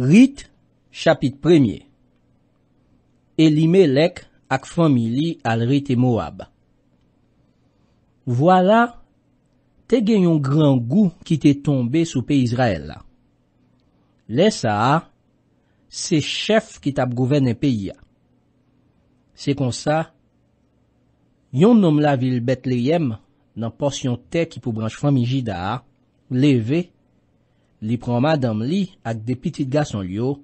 Rit, chapit premye. Elime lek ak famili al rite moab. Vwala, te gen yon gran gou ki te tombe sou pey Izrael la. Le sa a, se chef ki tap gouven en peyi a. Se konsa, yon nom la vil bet le yem nan porsyon te ki pou branj fami jida a, leve, Li pran madam li ak depitit ga son liyo,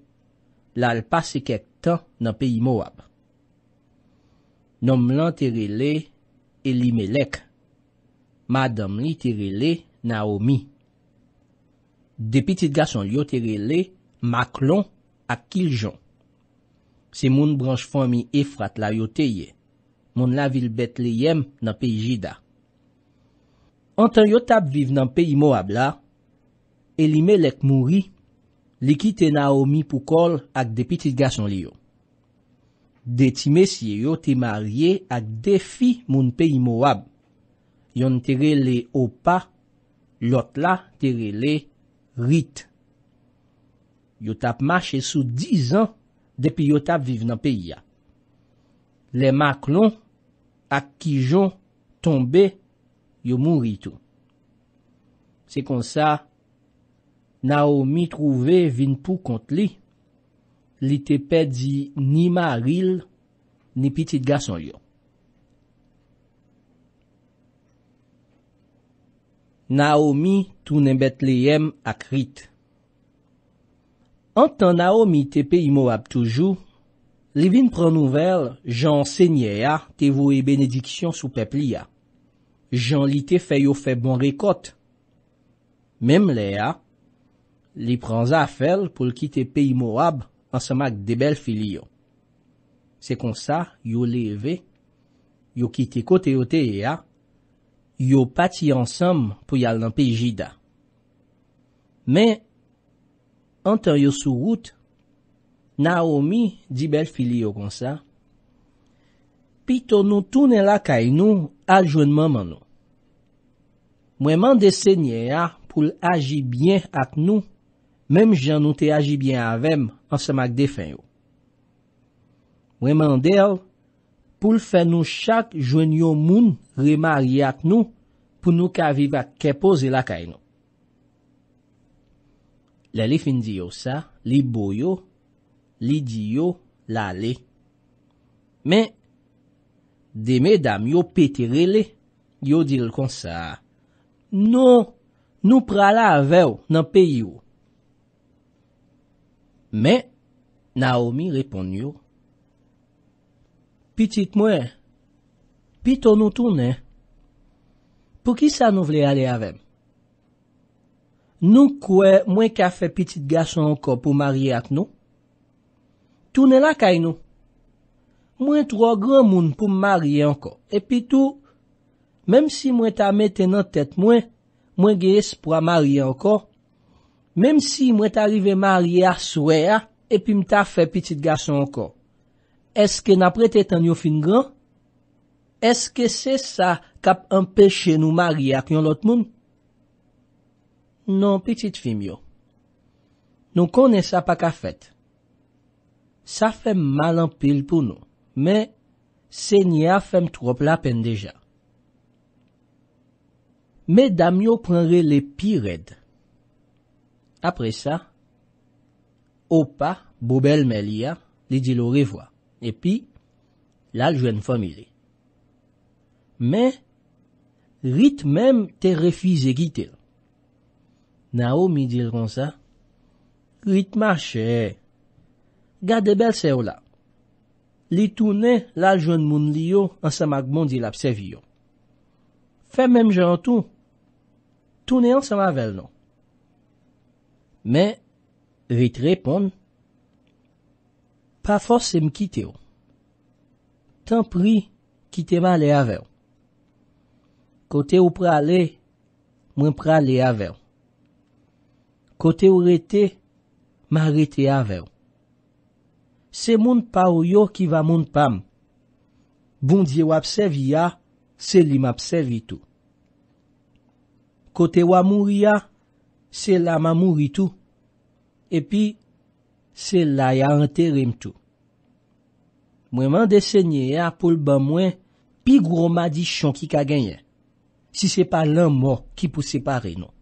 la alpase kek tan nan peyi mwab. Nom lan tere le, Eli Melek. Madam li tere le, Naomi. Depitit ga son liyo tere le, Maklon ak Kiljon. Se moun branj fwami efrat la yo teye, moun la vilbet le yem nan peyi jida. Antan yo tap viv nan peyi mwab la, Elime lek mouri, liki te Naomi pou kol ak depi tit gason li yo. De ti mesye yo te marye ak defi moun peyi mowab. Yon tere le opa, lot la tere le rit. Yo tap mache sou 10 an depi yo tap vive nan peyi ya. Le maklon ak kijon tombe yo mouri tou. Se kon sa... Naomi trouve vin pou kont li, li tepe di ni ma ril, ni pitit ga son yo. Naomi tou nebet li yem akrit. Antan Naomi tepe imo ap toujou, li vin pran nouvel jan senye a te vo e benediksyon sou pepli a. Jan li te feyo fe bon rekot. Mem le a. Li pranza a fel pou l kite pe imo wab ansamak de bel filiyo. Se konsa, yo leve, yo kite kote ote e ya, yo pati ansam pou yal nan pe jida. Men, anter yo sou wout, Naomi di bel filiyo konsa, pi ton nou toune la kay nou al jwenmanman nou. Mwenman de sè nye ya pou l aji byen ak nou Mem jan nou te aji byen avèm ansamak defen yo. Wèman der, pou l fè nou chak jwen yo moun remariyat nou pou nou kaviv ak kepoze lakay nou. Lè li fin di yo sa, li bo yo, li di yo la le. Men, de me dam yo petire le, yo dil kon sa, non, nou prala avèw nan pe yo. Men, Naomi repon nyo, pitit mwen, piton nou toune, pou ki sa nou vle ale avem? Nou kwe mwen ka fe pitit gason anko pou marye ak nou? Toune la kay nou. Mwen tro gran moun pou marye anko, epi tou, menm si mwen ta meten an tet mwen, mwen ge es pou a marye anko, Mem si mwè t'arive marye a souè a, epi mta fè piti gason anko. Eske na prete tan yo fin gran? Eske se sa kap anpeche nou marye ak yon lot moun? Non, piti fim yo. Nou konen sa pa ka fèt. Sa fèm mal anpil pou nou. Me, se nye a fèm trop la pen deja. Me dam yo prenre le pi redd. Apre sa, opa, bobel me li a, li di lo revwa. Epi, lal jwen fomili. Me, rit mem te refize gite. Nao mi dir kon sa, rit mache. Gade bel se o la. Li toune lal jwen moun li yo ansa magman di la psev yo. Fem mem jen an tou. Tounen ansa mavel non. Men, vey trepon, pa fos se m kite ou. Tan pri, kite ma le ave ou. Kote ou prale, mwen prale ave ou. Kote ou rete, ma rete ave ou. Se moun pa ou yo ki va moun pam, bundye wapsev ya, se li mapsev itou. Kote wapmou ya, Se la ma mou itou, epi, se la ya anterim tou. Mwenman dese nye apol ba mwen, pi gwo ma di chon ki ka genye, si se pa len mou ki pou separe nou.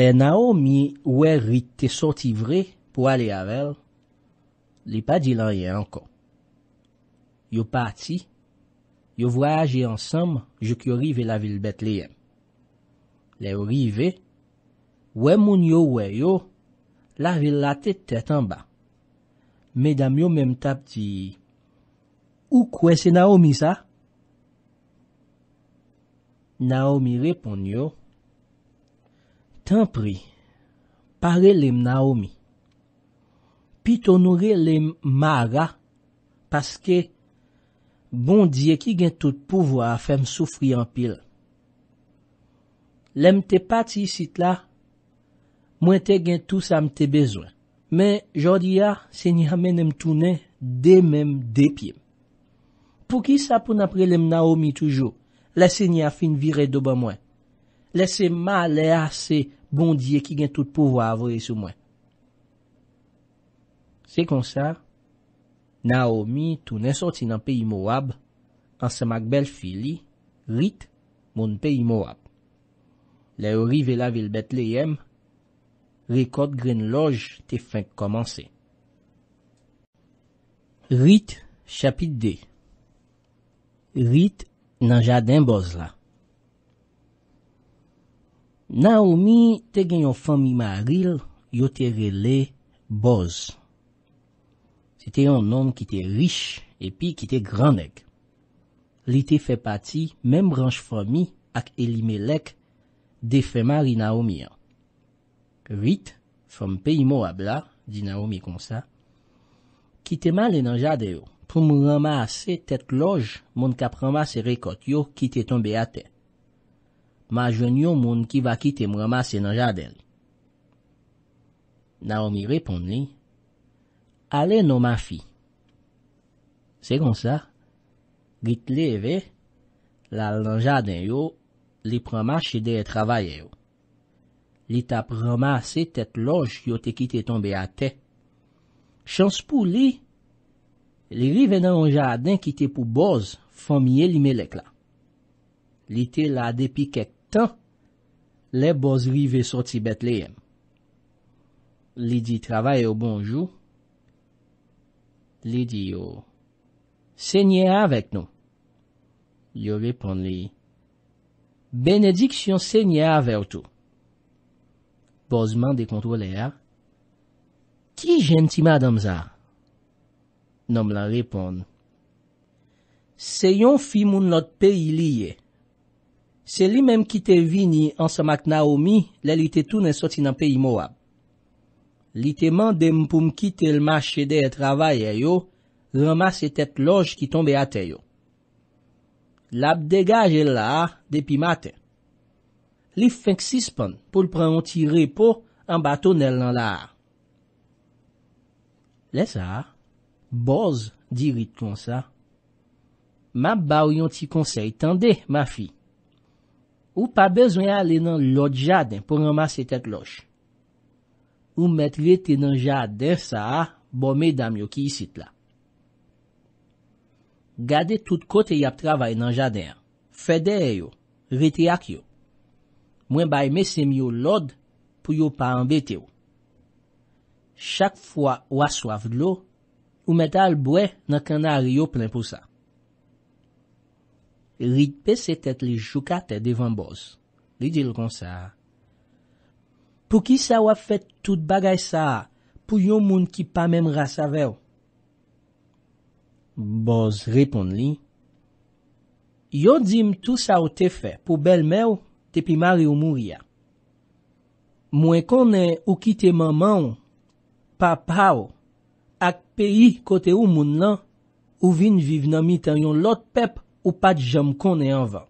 Le na ou mi we rite soti vre pou ale avel, li pa di len yen ankon. Yo pati, yo voyaje ansam, jok yo rive la vil bet leyen. Le rive, we moun yo we yo, la vilate tetan ba. Medam yo menm tab di, Ou kwe se Naomi sa? Naomi repon yo, Tan pri, pare lem Naomi. Pi tonore lem ma ra, paske bon diye ki gen tout pouvo a fem soufri an pil. Lem te pati sit la, mwen te gen tout sa mte bezwen. Men, jodi ya, se ni hamen em toune de mem de piem. Pou ki sa pou naprelem Naomi toujou? Lese ni a fin vire doba mwen. Lese ma le a se bondye ki gen tout pouwa avoye sou mwen. Se kon sa, Naomi toune sotin an pe imo wab, an semak bel fili, rit, moun pe imo wab. Le ori vela vel bet le yem, rekot gren loj te fank komanse. Rit chapit de Rit nan jadin boz la Naomi te gen yon fomi maril yote rele boz. Se te yon nom ki te rish epi ki te gran ek. Li te fe pati menm ranj fomi ak elime lek Defèman li Naomi an. Vite, fèm pe imo abla, di Naomi konsa, kiteman le nanjade yo, pou mwen rama ase tet loj moun kap rama se rekot yo kite tombe ate. Ma jwen yo moun ki va kite mwen rama se nanjade. Naomi repond li, ale non ma fi. Sekonsa, gitle ve, la lanjade yo, li prama chede e travaye yo. Li ta prama se tet loj yo te ki te tombe a te. Chans pou li, li ri venan ou jadin ki te pou boz, fomye li me lek la. Li te la depi ket tan, le boz ri ve so tibet le yem. Li di travaye yo bonjou. Li di yo, se nye avèk nou. Yo vepon li, Benediksyon se nye avertou. Bozman de kontrole a. Ki jenti madam za? Nom la repon. Se yon fi moun lot peyi liye. Se li menm ki te vini ansa mak na omi, le li te toune soti nan peyi mouab. Li te menm dem poum ki te lma chede e travaye yo, roma se tet loj ki tombe ate yo. Lab degaje l la a, depi mate. Li feng sispan pou l pran yon ti repo an batonel nan la a. Le sa a, boz dirit kon sa. Ma ba ou yon ti konsey tende, ma fi. Ou pa bezwen a le nan lot jaden pou remase tet loj. Ou met le te nan jaden sa a bo me dam yo ki isit la. Gade tout kote yap travay nan jaden, fede e yo. Vete ak yo. Mwen bay mesem yo lod pou yo pa anbete yo. Chak fwa wa swaf glou, ou meta albwe nan kanari yo plen pou sa. Ritpe se tet li juka te devan Boz. Li dil kon sa. Pou ki sa wafet tout bagay sa, pou yo moun ki pa men rasa veyo? Boz repon li. Yon dim tout sa ou te fe pou bel me ou te pi mari ou mou ya. Mwen konen ou kite maman ou, pa pa ou, ak peyi kote ou moun lan, ou vin viv nan mi tan yon lot pep ou pat jom konen anvan.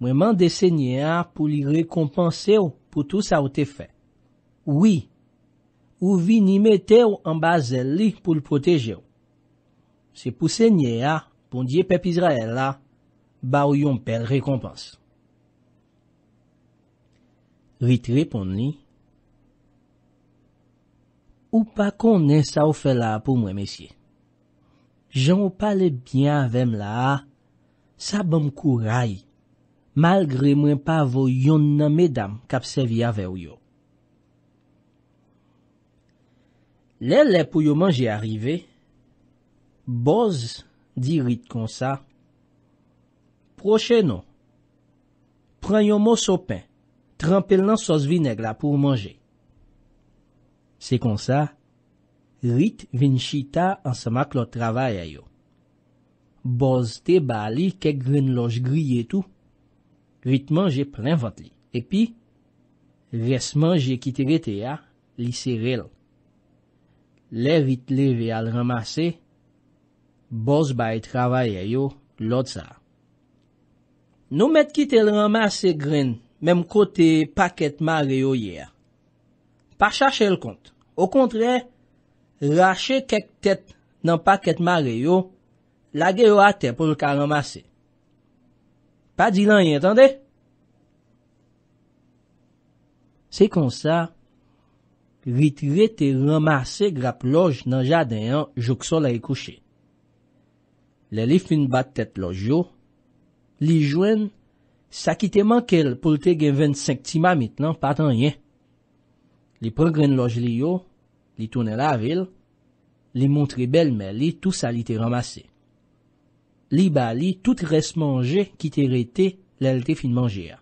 Mwen man de se nye a pou li rekompense ou pou tout sa ou te fe. Ou vi ni mete ou an bazel li pou li proteje ou. Se pou se nye a, Pondye pep Izrael la, ba ou yon pel rekompans. Ritre pon li, ou pa konen sa ou fe la pou mwen mesye. Jan ou pale byan avèm la, sa bom kou ray, malgre mwen pa vo yon nan medam kap sevi avè ou yo. Lele pou yo manje arive, boz, Di rit konsa, Procheno, Prenyon mou sopen, Trampel nan sos vinagla pou manje. Se konsa, Rit vin chita ansamak lo travay ayo. Boz te bali kek grin loj gri etou, Rit manje plen vant li. Epi, Resman je kitire te ya, Li se rel. Le rit leve al ramase, Bos bay travaye yo, lot sa. Nou met ki te ramase gren, mem kote paket mare yo ye. Pa chache l kont. O kontre, rache kek tet nan paket mare yo, lage yo ate pou l ka ramase. Pa di lan yi entande? Se kon sa, ritri te ramase grap loj nan jadeyon jouk sol ay kouche. Le li fin bat tet loj yo, li jwen sa ki te mankel pou te gen 25 tima mit nan patan ye. Li progren loj li yo, li tonen la vil, li montre bel men li tout sa li te ramase. Li ba li tout res manje ki te rete le li te fin manje ya.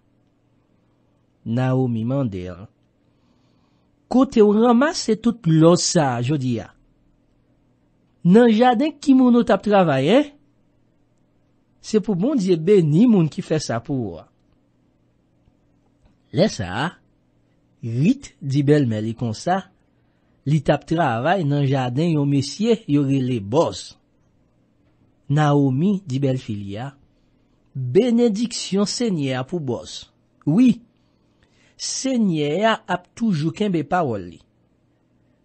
Nao mi man der. Ko te ou ramase tout lo sa, jo di ya. Nan jaden ki moun ou tap travaye, he? Se pou moun diye be ni moun ki fe sa pou wwa. Le sa, rit di bel meli kon sa, li tap travay nan jaden yo mesye yori le boz. Naomi di bel filia, benediksyon senye a pou boz. Oui, senye a ap toujou kenbe paroli.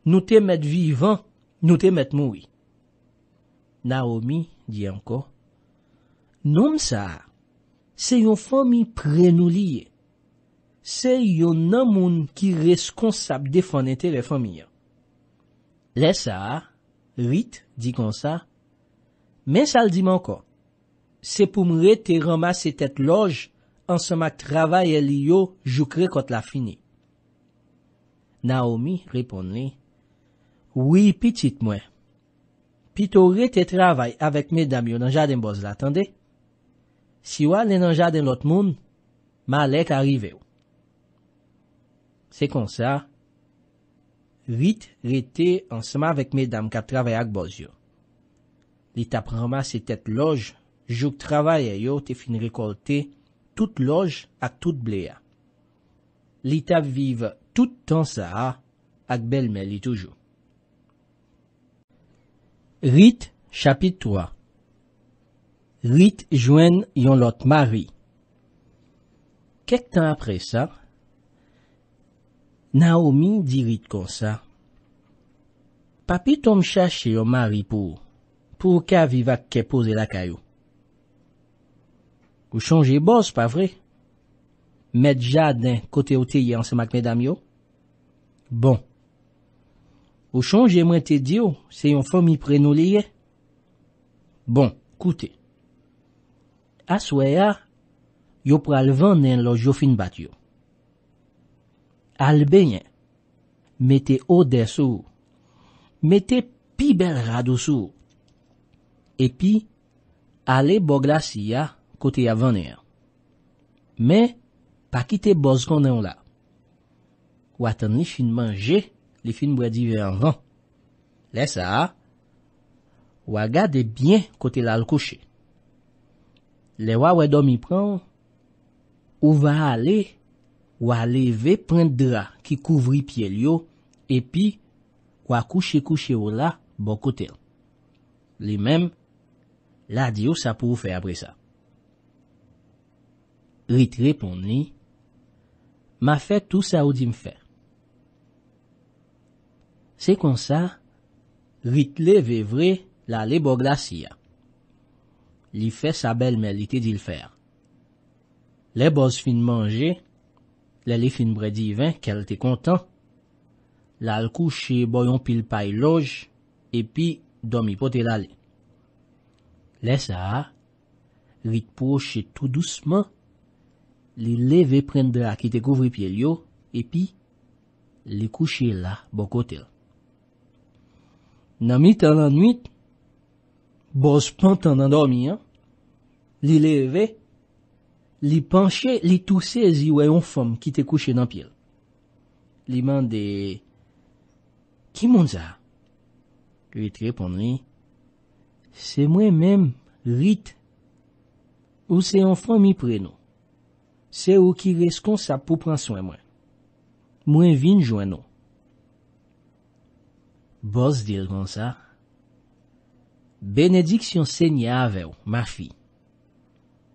Nou te met vivan, nou te met moui. Naomi di anko, Noum sa, se yon fomi pre nou liye. Se yon nan moun ki reskonsap defanete le fomi ya. Le sa, rit, di kon sa, men sal di man kon, se pou mre te ramase tet loj ansan mak travay el yo jou kre kot la fini. Naomi repon li, Oui, pitit mwen. Pitore te travay avek me dam yo nan jade mboz la, tende. Siwa nenanja den lot moun, ma lek arive ou. Se kon sa, rit rete ansma vek medam ka travay ak boz yo. Li ta prama setet loj jouk travay e yo te fin rekolte tout loj ak tout ble ya. Li ta vive tout ton sa ak bel men li toujou. Rit chapit 3 Rit jwen yon lot mari. Kek tan apre sa, Naomi di rit kon sa, Papi ton chache yon mari pou, pou ka vivak ke pose la kayo. Ou chanje boz, pa vre? Met jaden kote oteye ansa mak medam yo? Bon. Ou chanje mwen te diyo, se yon fomi preno leye? Bon, koute. Koute. Aswe ya, yo pral van nen loj yo fin bat yo. Al benye, mete o de sou, mete pi bel radou sou, epi, ale bo glas si ya kote ya vanen. Men, pa kite boz konen la. Waten li fin manje, li fin mwen di ven anvan. Le sa, waga de bien kote la l kouche. Le wa we do mi pran, ou va ale, ou ale ve pran dra ki kouvri pye liyo, epi, wakouche kouche ou la bokotel. Li menm, la diyo sa pou ou fe apre sa. Ritle pon li, ma fe tout sa ou di m fe. Se kon sa, ritle ve vre la le bok la siya. li fe sa bel melite dil fer. Le boz fin manje, le li fin bre divin, kel te kontan, la al kouche boyon pil pay loj, epi domi potel ale. Le sa, rit poche tout douceman, li leve prende akite kouvri pelyo, epi, li kouche la bokotel. Namit an anwit, Boz pantan dan dormi an, li leve, li panche, li touse zi wè yon fòm ki te kouche nan piel. Li mande, Ki moun za? Rite repondri, Se mwen mèm, rite, ou se yon fòm yi pre nou. Se ou ki reskon sa pou pran soè mwen. Mwen vin joè nou. Boz dir kon sa, Benedik syon sènya avew, ma fi.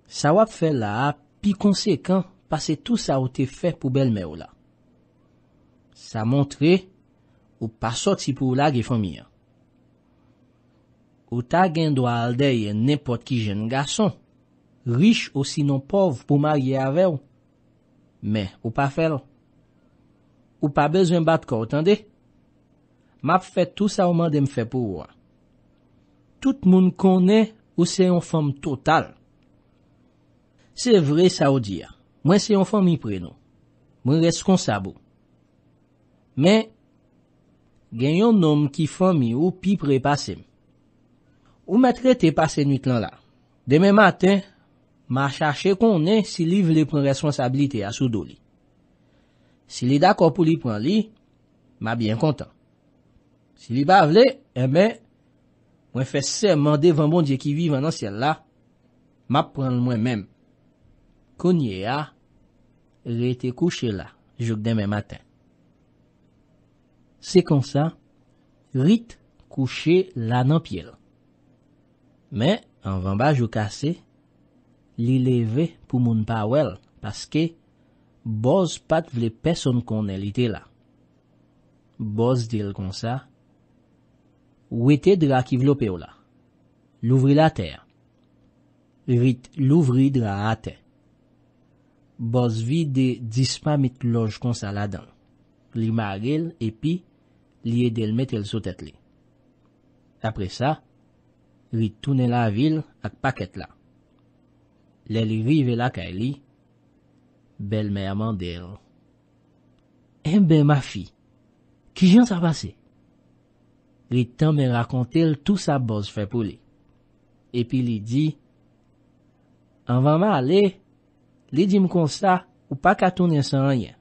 Sa wap fè la ap pi konsekant pase tout sa ou te fè pou bel mew la. Sa montre ou pa sot si pou ou la ge fòmia. Ou ta gen do a aldeye nepot ki jen gason, rish ou si non pov pou marye avew. Me, ou pa fè la. Ou pa bezwen bat ko, otande. Map fè tout sa ou mande m fè pou ou an. Tout moun konè ou se yon fòm total. Se vre sa ou diya. Mwen se yon fòm mi pre nou. Mwen reskonsabo. Men, genyon nom ki fòm mi ou pi pre pasem. Ou mè trete pasen yit lan la. Demè matin, mè a chache konè si li vle pren responsabilite asou do li. Si li dako pou li pren li, mè bien kontan. Si li bavle, mè... Eh Mwen fè sè mande van bondye ki vive nan sè la, map pran l mwen mèm. Konye a, rite kouche la, jok demè maten. Se kon sa, rite kouche la nan piel. Mè, an van ba jok ase, li leve pou moun pa wel, paske, boz pat vle peson kon el ite la. Boz dil kon sa, li leve pou moun pa wel, Ou ete dra ki vlope ou la? Louvri la ter. Rit louvri dra ate. Boz vi de dispa mit loj konsa la den. Li ma agel epi li edel met el sotet li. Apre sa, rit toune la vil ak paket la. Le li rive la ka li, bel me amandel. Eh en be ma fi, ki jan sa pase? Ri tan men rakontel tout sa boz fe pou li. Epi li di, Anvanman ale, li di mkonsa ou pa katounen san anye.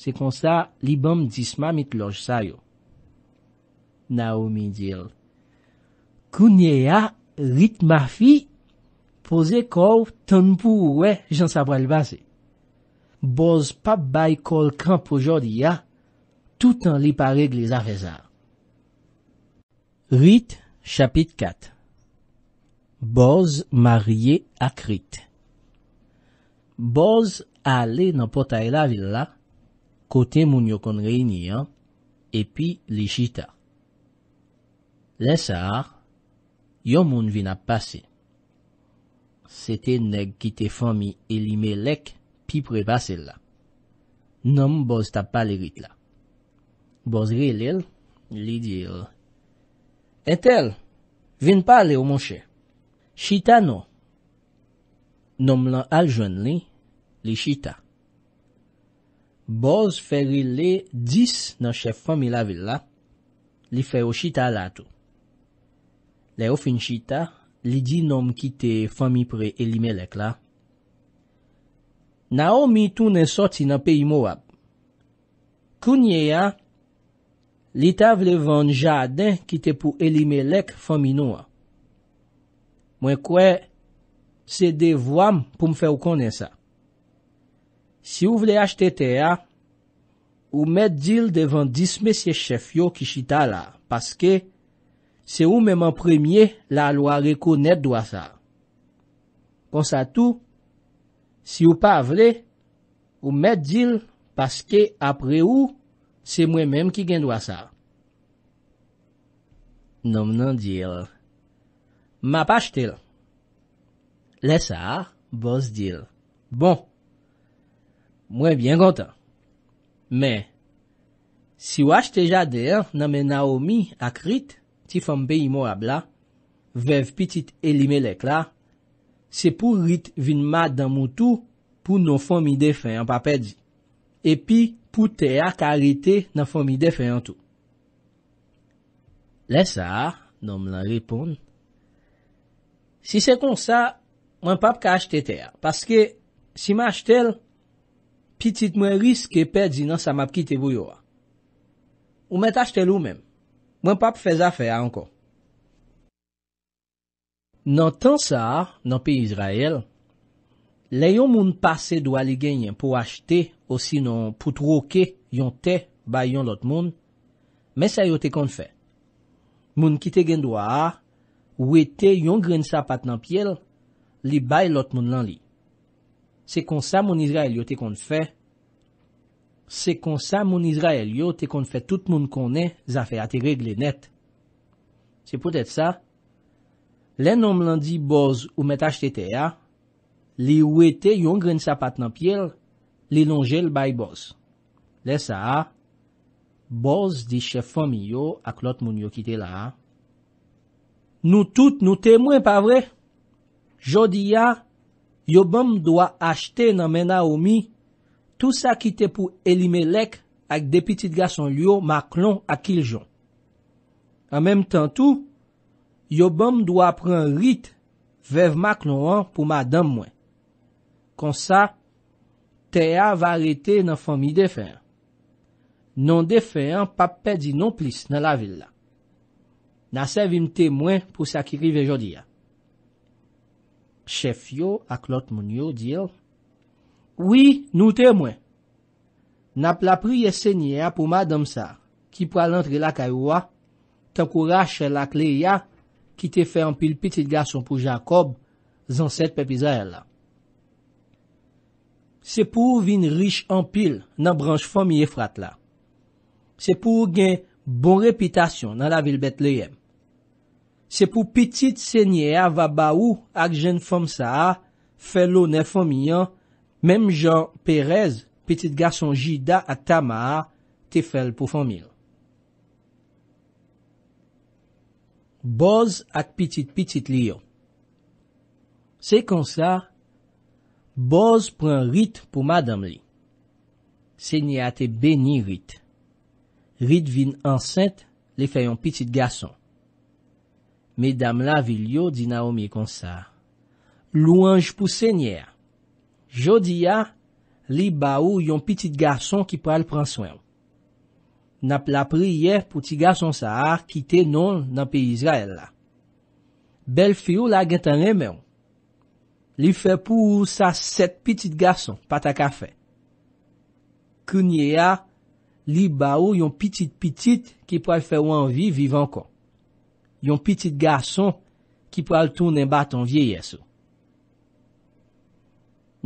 Se konsa, li bom disma mit loj sayo. Naomi dil, Kounye ya, rit ma fi, Poze kou tan pou we jan sabwa li base. Boz pa bay kol kan po jodi ya, Toutan li pare glis afe zar. RIT CHAPIT 4 BOZ MARYE AK RIT Boz ale nan potay la vil la, kote moun yon kon reyni an, epi li chita. Lesa, yon moun vin ap pase. Sete neg ki te fomi elime lek pi pre pase la. Nom Boz tap pale RIT la. Boz reylel, li dil, Etel, vin pa le o monshe. Chita no. Nom la aljwen li, li chita. Boz feri le dis nan chef fami la villa, li feyo chita alatu. Le ofin chita, li di nom kite fami pre elimelek la. Naomi tou ne soti nan peyi mowap. Kunye ya, li ta vle vande jaden ki te pou elime lek fominou a. Mwen kwe, se de vwam pou mfe w konen sa. Si ou vle achete te a, ou met dil devan disme se chef yo ki chita la, paske, se ou menman premye la lwa rekonet dwa sa. Konsa tou, si ou pa vle, ou met dil paske apre ou, Se mwen menm ki gen dwa sa. Non mnen dil. Ma pa ch tel. Le sa, boz dil. Bon. Mwen byen kontan. Men. Si waj te jader nan men Naomi ak rit, ti fom be imo abla, vev pitit elime lek la, se pou rit vin ma dan moutou, pou non fom ide fè an papè di. Epi, pou tè a karite nan fòmide fè an tou. Lè sa, nan m lan repoun, si se kon sa, mwen pap ka achte tè a, paske si m achte l, pitit mwen riske pet zinan sa map kite bou yo a. Ou mwen t'achte l ou men, mwen pap fè zafè a anko. Nan tan sa, nan pi Israel, Le yon moun pase dwa li genyen pou achete ou sinon pou troke yon te bay yon lot moun, me sa yo te konfe. Moun kite gen doa a, ou e te yon gren sa pat nan piel, li bay lot moun lan li. Se kon sa moun Izrael yo te konfe, se kon sa moun Izrael yo te konfe tout moun konen za fe ati regle net. Se pwet et sa, le nom lan di boz ou met achete te a, Li ou ete yon gren sa pat nan pye, li lon jel bay boz. Le sa a, boz di chefon mi yo ak lot moun yo kite la a. Nou tout nou temwen, pa vre? Jodi ya, yo bom dwa achte nan mena omi, tout sa kite pou elime lek ak depitit gason li yo maklon akil jon. An menm tan tou, yo bom dwa pran rit vev maklon an pou madan mwen. Kon sa, teya va rete nan fami defen. Non defen, pap pedi non plis nan la vil la. Na sevi m temwen pou sa ki rive jodi ya. Chef yo ak lot moun yo diyo, Oui, nou temwen. Na plapriye senye ya pou madam sa, ki pral antre la kaywa, tenkoura chè la kle ya, ki te fe anpil piti gason pou Jacob, zan set pepiza el la. Se pou vin rish anpil nan branj fomye frat la. Se pou gen bon repitasyon nan la vil bet le yem. Se pou pitit senye ava ba ou ak jen fom sa a, fel ou ne fom yon, mem jan perez, pitit garson jida at tama a, te fel pou fomil. Boz at pitit pitit liyon. Se kon sa, Boz pren rit pou madame li. Senye ate beni rit. Rit vin ansent li fe yon pitit gason. Medam la vil yo di Naomi kon sa. Louanj pou senye a. Jodi a, li ba ou yon pitit gason ki pal pren swen. Nap la priye pou ti gason sa a kite non nan pi Israel la. Bel fi ou la gen tan eme ou. Li fe pou ou sa set pitit gason pata ka fe. Kounye a, li ba ou yon pitit pitit ki pou al fe wan vi vivan kon. Yon pitit gason ki pou al tounen baton vieye sou.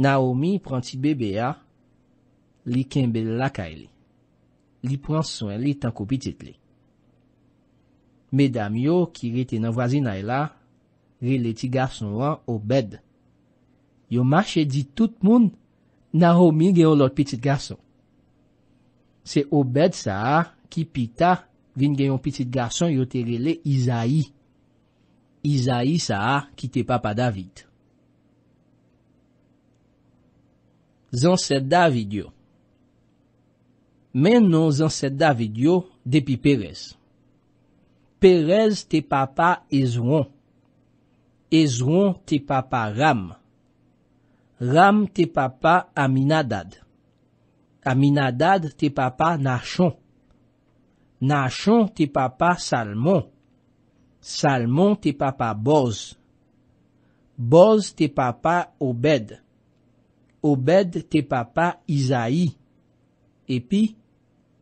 Naomi pranti bebe a, li kenbe laka e li. Li pranswen li tanko pitit li. Medam yo ki rete nan vwazina e la, rele ti gason wan ou bedd. Yo mache di tout moun nan ho min gen yon lot pitit garson. Se Obed sa a ki pita vin gen yon pitit garson yo te rele Izayi. Izayi sa a ki te papa David. Zanset David yo. Men non zanset David yo depi Perez. Perez te papa Ezron. Ezron te papa Ram. Ram te papa Aminadad, Aminadad te papa Nachon, Nachon te papa Salmon, Salmon te papa Boz, Boz te papa Obed, Obed te papa Izayi, epi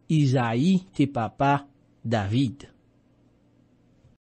Izayi te papa David.